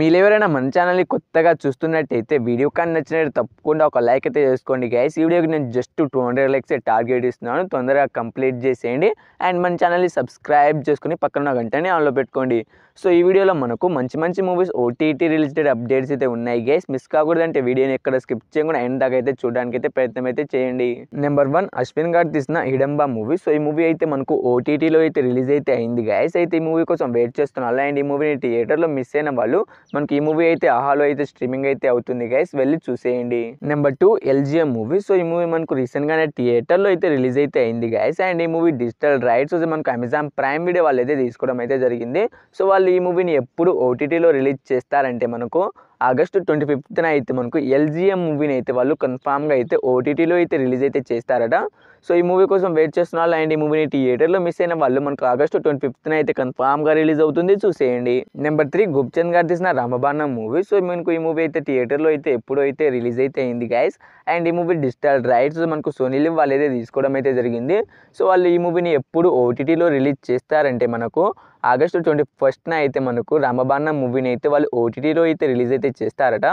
మీరు ఎవరైనా మన ఛానల్ని కొత్తగా చూస్తున్నట్టయితే వీడియో కానీ నచ్చినట్టు తప్పకుండా ఒక లైక్ అయితే చేసుకోండి గైస్ ఈ వీడియోకి నేను just two hundred likes target ఇస్తున్నాను తొందరగా కంప్లీట్ చేసేయండి అండ్ మన ఛానల్ని సబ్స్క్రైబ్ చేసుకుని పక్కన గంటనే ఆన్లో పెట్టుకోండి సో ఈ వీడియోలో మనకు మంచి మంచి మూవీస్ ఓటీటీ రిలేటెడ్ అప్డేట్స్ అయితే ఉన్నాయి గైస్ మిస్ కాకూడదంటే వీడియోని ఎక్కడ స్కిప్ చేయకుండా ఎండ్ దాకా అయితే చూడడానికి అయితే ప్రయత్నం అయితే చేయండి నెంబర్ వన్ అశ్విన్ గారు తీసిన హిడంబా మూవీ సో ఈ మూవీ అయితే మనకు ఓటీటీలో అయితే రిలీజ్ అయితే అయింది గైస్ అయితే ఈ మూవీ కోసం వెయిట్ చేస్తున్నాను అలా అండ్ ఈ మూవీని థియేటర్లో మిస్ అయిన వాళ్ళు మనకి ఈ మూవీ అయితే ఆహాలో అయితే స్ట్రీమింగ్ అయితే అవుతుంది గైస్ వెళ్ళి చూసేయండి number two LGM movie so ఈ మూవీ మనకు గానే థియేటర్లో అయితే రిలీజ్ అయితే అయింది గైస్ అండ్ ఈ మూవీ డిజిటల్ రైట్స్ మనకు అమెజాన్ ప్రైమ్ వీడియో వాళ్ళు అయితే తీసుకోవడం అయితే జరిగింది సో వాళ్ళు ఈ మూవీని ఎప్పుడు ఓటీటీలో రిలీజ్ చేస్తారంటే మనకు ఆగస్టు ట్వంటీ ఫిఫ్త్న అయితే మనకు ఎల్జిఎం మూవీని అయితే వాళ్ళు కన్ఫామ్గా అయితే ఓటీటీలో అయితే రిలీజ్ అయితే చేస్తారట సో ఈ మూవీ కోసం వెయిట్ చేస్తున్న వాళ్ళు అండ్ ఈ మూవీని థియేటర్లో మిస్ అయిన వాళ్ళు మనకు ఆగస్టు ట్వంటీ ఫిఫ్త్న అయితే కన్ఫామ్గా రిలీజ్ అవుతుంది చూసేయండి నెంబర్ త్రీ గుప్చంద్ గారు తీసిన రామబాణ మూవీ సో మనకు ఈ మూవీ అయితే థియేటర్లో అయితే అయితే రిలీజ్ అయితే అయింది గైస్ అండ్ ఈ మూవీ డిజిటల్ రైట్స్ మనకు సోనీలు వాళ్ళు అయితే తీసుకోవడం అయితే జరిగింది సో వాళ్ళు ఈ మూవీని ఎప్పుడు ఓటీటీలో రిలీజ్ చేస్తారంటే మనకు ఆగస్టు ట్వంటీ ఫస్ట్న అయితే మనకు రామబాణ మూవీని అయితే వాళ్ళు ఓటీటీలో అయితే రిలీజ్ అయితే చేస్తారట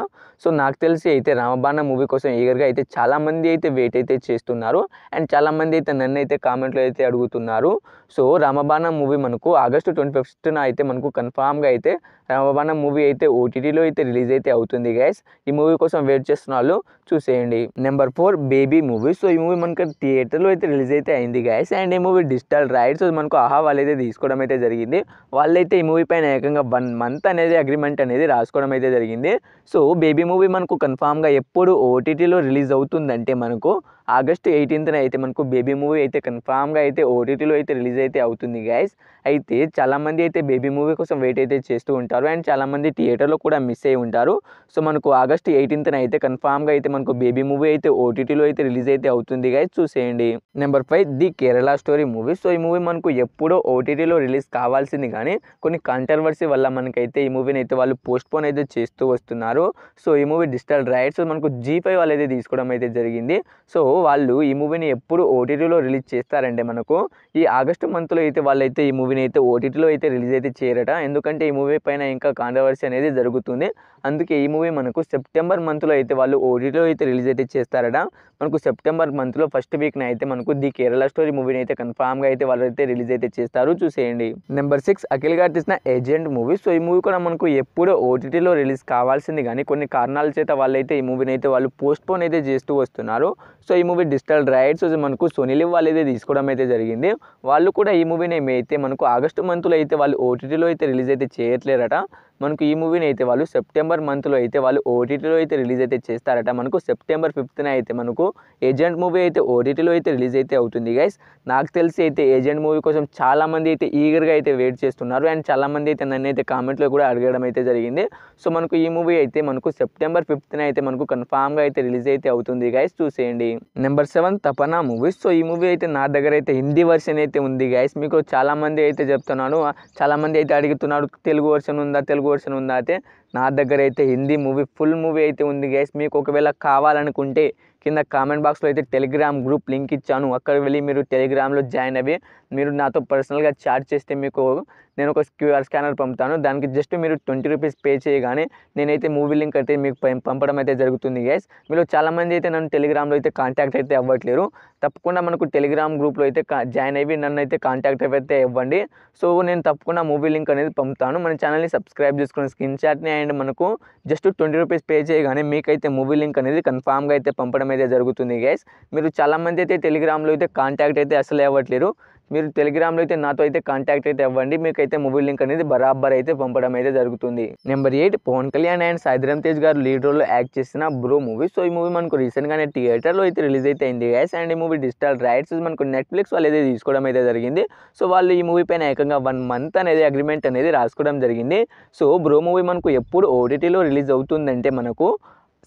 సో నాకు తెలిసి అయితే రామబాణ మూవీ కోసం ఈగర్గా అయితే చాలామంది అయితే వెయిట్ అయితే చేస్తున్నారు అండ్ చాలా చాలామంది అయితే నన్ను అయితే కామెంట్లో అయితే అడుగుతున్నారు సో రామబాణ మూవీ మనకు ఆగస్టు ట్వంటీ ఫిఫ్త్న అయితే మనకు కన్ఫామ్గా అయితే రామబాణ మూవీ అయితే ఓటీటీలో అయితే రిలీజ్ అయితే అవుతుంది గైస్ ఈ మూవీ కోసం వెయిట్ చేస్తున్న వాళ్ళు చూసేయండి number four baby movie so ఈ మూవీ మనకు థియేటర్లో అయితే రిలీజ్ అయితే అయింది గైస్ అండ్ ఈ మూవీ డిజిటల్ రైట్స్ మనకు ఆహా వాళ్ళైతే తీసుకోవడం అయితే జరిగింది వాళ్ళైతే ఈ మూవీ పైన ఏకంగా వన్ మంత్ అనేది అగ్రిమెంట్ అనేది రాసుకోవడం అయితే జరిగింది సో బేబీ మూవీ మనకు కన్ఫామ్గా ఎప్పుడు ఓటీటీలో రిలీజ్ అవుతుందంటే మనకు ఆగస్ట్ ఎయిటీన్త్న అయితే మనకు బేబీ మూవీ అయితే కన్ఫామ్గా అయితే ఓటీటీలో అయితే రిలీజ్ అయితే అవుతుంది గైస్ అయితే చాలామంది అయితే బేబీ మూవీ కోసం వెయిట్ అయితే చేస్తూ ఉంటారు అండ్ చాలామంది థియేటర్లో కూడా మిస్ అయి ఉంటారు సో మనకు ఆగస్ట్ ఎయిటీన్త్న అయితే కన్ఫామ్గా అయితే మనకు బేబీ మూవీ అయితే ఓటీటీలో అయితే రిలీజ్ అయితే అవుతుంది గైస్ చూసేయండి number five the Kerala story movie so ఈ మూవీ మనకు ఎప్పుడో ఓటీటీలో రిలీజ్ కావాల్సింది కానీ కొన్ని కాంట్రవర్సీ వల్ల మనకైతే ఈ మూవీని అయితే వాళ్ళు పోస్ట్పోన్ అయితే చేస్తూ వస్తున్నారు సో ఈ మూవీ డిజిటల్ రైట్స్ మనకు జీ ఫైవ్ వాళ్ళు అయితే తీసుకోవడం అయితే జరిగింది సో వాళ్ళు ఈ మూవీని ఎప్పుడు ఓటీటీలో రిలీజ్ చేస్తారంటే మనకు ఈ ఆగస్టు మంత్లో అయితే వాళ్ళైతే ఈ మూవీని అయితే ఓటీటీలో అయితే రిలీజ్ అయితే చేయరట ఎందుకంటే ఈ మూవీ పైన ఇంకా కాంట్రవర్సీ అనేది జరుగుతుంది అందుకే ఈ మూవీ మనకు సెప్టెంబర్ మంత్లో అయితే వాళ్ళు ఓటీటీలో అయితే రిలీజ్ అయితే చేస్తారట మనకు సెప్టెంబర్ మంత్లో ఫస్ట్ వీక్న అయితే మనకు ది కేరళ స్టోరీ మూవీని అయితే కన్ఫామ్గా అయితే వాళ్ళు అయితే రిలీజ్ అయితే చేస్తారు చూసేయండి నెంబర్ సిక్స్ అఖిల్ గారు తీసిన ఏజెంట్ మూవీ సో ఈ మూవీ కూడా మనకు ఎప్పుడో ఓటీటీలో రిలీజ్ కావాల్సింది కానీ కొన్ని కారణాల చేత వాళ్ళైతే ఈ మూవీని అయితే వాళ్ళు పోస్ట్పోన్ అయితే చేస్తూ వస్తున్నారు సో ఈ మూవీ డిజిటల్ రైట్స్ మనకు సోనీలివ్ వాళ్ళు అయితే తీసుకోవడం అయితే జరిగింది వాళ్ళు కూడా ఈ మూవీని అయితే మనకు ఆగస్టు మంత్లో అయితే వాళ్ళు ఓటీటీలో అయితే రిలీజ్ అయితే చేయట్లేరట మనకు ఈ మూవీని అయితే వాళ్ళు సెప్టెంబర్ మంత్లో అయితే వాళ్ళు ఓటీటీలో అయితే రిలీజ్ అయితే చేస్తారట మనకు సెప్టెంబర్ ఫిఫ్త్న అయితే మనకు ఏజెంట్ మూవీ అయితే ఓటీటీలో అయితే రిలీజ్ అయితే అవుతుంది గైస్ నాకు తెలిసి అయితే ఏజెంట్ మూవీ కోసం చాలామంది అయితే ఈగర్గా అయితే వెయిట్ చేస్తున్నారు అండ్ చాలామంది అయితే నన్ను అయితే కామెంట్లో కూడా అడగడం అయితే జరిగింది సో మనకు ఈ మూవీ అయితే మనకు సెప్టెంబర్ ఫిఫ్త్న అయితే మనకు కన్ఫామ్గా అయితే రిలీజ్ అయితే అవుతుంది గైస్ చూసేయండి నెంబర్ సెవెన్ తపనా మూవీ సో ఈ మూవీ అయితే నా దగ్గర అయితే హిందీ వర్షన్ అయితే ఉంది గైస్ మీకు చాలామంది అయితే చెప్తున్నాను చాలామంది అయితే అడుగుతున్నారు తెలుగు వర్షన్ ఉందా తెలుగు పోర్షన్ ఉందా అయితే నా దగ్గర అయితే హిందీ మూవీ ఫుల్ మూవీ అయితే ఉంది గైస్ మీకు ఒకవేళ కావాలనుకుంటే కింద కామెంట్ బాక్స్లో అయితే టెలిగ్రామ్ గ్రూప్ లింక్ ఇచ్చాను అక్కడ వెళ్ళి మీరు టెలిగ్రామ్లో జాయిన్ అయ్యి మీరు నాతో పర్సనల్గా చాట్ చేస్తే మీకు నేను ఒక క్యూఆర్ స్కానర్ పంపుతాను దానికి జస్ట్ మీరు ట్వంటీ రూపీస్ పే చేయగానే నేనైతే మూవీ లింక్ అయితే మీకు పంపడం అయితే జరుగుతుంది గైస్ మీరు చాలామంది అయితే నన్ను టెలిగ్రామ్లో అయితే కాంటాక్ట్ అయితే అవ్వట్లేరు తప్పకుండా మనకు టెలిగ్రామ్ గ్రూప్లో అయితే జాయిన్ అయ్యి నన్ను అయితే కాంటాక్ట్ అయితే ఇవ్వండి సో నేను తప్పకుండా మూవీ లింక్ అనేది పంపుతాను మన ఛానల్ని సబ్స్క్రైబ్ చేసుకుని స్క్రీన్ షాట్ని అండ్ మనకు జస్ట్ ట్వంటీ రూపీస్ పే చేయగానే మీకైతే మూవీ లింక్ అనేది కన్ఫామ్గా అయితే పంపడం అయితే జరుగుతుంది గైస్ మీరు చాలామంది అయితే టెలిగ్రామ్లో అయితే కాంటాక్ట్ అయితే అసలు అవ్వట్లేరు మీరు టెలిగ్రామ్లో అయితే నాతో అయితే కాంటాక్ట్ అయితే అవ్వండి మీకైతే మొబైల్ లింక్ అనేది బరాబర్ అయితే పంపడం అయితే జరుగుతుంది number eight Pawan Kalyan and Sai Dharam Tej గారు లీడ్ రోల్లో యాక్ట్ చేసిన బ్రో మూవీ సో ఈ మూవీ మనకు రీసెంట్గానే థియేటర్లో అయితే రిలీజ్ అయితే అయింది గైస్ అండ్ ఈ మూవీ డిజిటల్ రైట్స్ మనకు నెట్ఫ్లిక్స్ వాళ్ళు అయితే తీసుకోవడం అయితే జరిగింది సో వాళ్ళు ఈ మూవీ పైన ఏకంగా వన్ మంత్ అనేది అగ్రిమెంట్ అనేది రాసుకోవడం జరిగింది సో బ్రో మూవీ మనకు ఎప్పుడు ఓటీటీలో రిలీజ్ అవుతుందంటే మనకు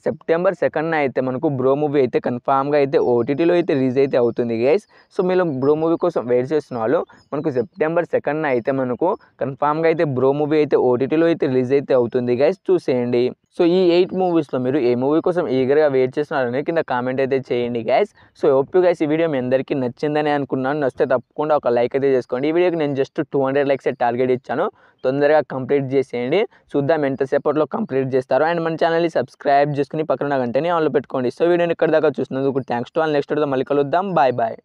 సెప్టెంబర్ సెకండ్న అయితే మనకు బ్రో మూవీ అయితే కన్ఫామ్గా అయితే ఓటీటీలో అయితే రిలీజ్ అయితే అవుతుంది గైస్ సో మీరు బ్రో మూవీ కోసం వెయిట్ చేస్తున్న వాళ్ళు మనకు సెప్టెంబర్ సెకండ్న అయితే మనకు కన్ఫామ్గా అయితే బ్రో మూవీ అయితే ఓటీటీలో అయితే రిలీజ్ అయితే అవుతుంది గైస్ చూసేయండి సో ఈ ఎయిట్ మూవీస్లో మీరు ఏ మూవీ కోసం ఈగర్గా వెయిట్ చేస్తున్నారని కింద కామెంట్ అయితే చేయండి గ్యాస్ సో ఒప్పు గ్యాస్ ఈ వీడియో మీ అందరికీ నచ్చిందని అనుకున్నాను నచ్చితే తప్పకుండా ఒక లైక్ అయితే చేసుకోండి ఈ వీడియోకి నేను just two hundred likes target ఇచ్చాను తొందరగా కంప్లీట్ చేసేయండి చూద్దాం ఎంతసేపట్లో కంప్లీట్ చేస్తారు అండ్ మన ఛానల్ని సబ్స్క్రైబ్ చేసుకుని పక్కన గంటనే ఆన్లో పెట్టుకోండి సో వీడియోని ఇక్కడ దాకా చూసినందుకు థ్యాంక్స్ టు ఆల్ నెక్స్ట్ మళ్ళీ కలుద్దాం బాయ్ బాయ్